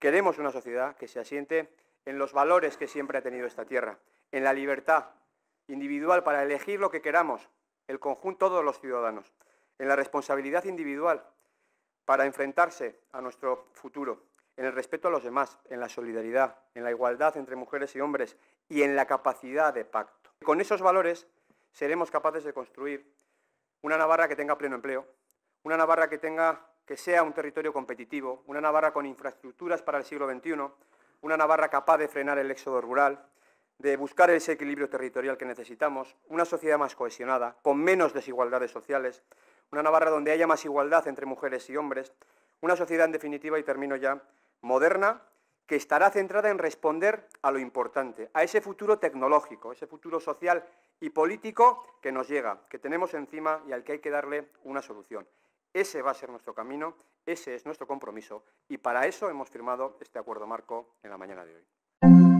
Queremos una sociedad que se asiente en los valores que siempre ha tenido esta tierra, en la libertad individual para elegir lo que queramos, el conjunto de los ciudadanos, en la responsabilidad individual para enfrentarse a nuestro futuro, en el respeto a los demás, en la solidaridad, en la igualdad entre mujeres y hombres y en la capacidad de pacto. Con esos valores seremos capaces de construir una Navarra que tenga pleno empleo, una Navarra que, tenga, que sea un territorio competitivo, una Navarra con infraestructuras para el siglo XXI, una Navarra capaz de frenar el éxodo rural, de buscar ese equilibrio territorial que necesitamos, una sociedad más cohesionada, con menos desigualdades sociales, una Navarra donde haya más igualdad entre mujeres y hombres, una sociedad en definitiva, y termino ya, moderna, que estará centrada en responder a lo importante, a ese futuro tecnológico, ese futuro social y político que nos llega, que tenemos encima y al que hay que darle una solución. Ese va a ser nuestro camino, ese es nuestro compromiso y para eso hemos firmado este acuerdo marco en la mañana de hoy.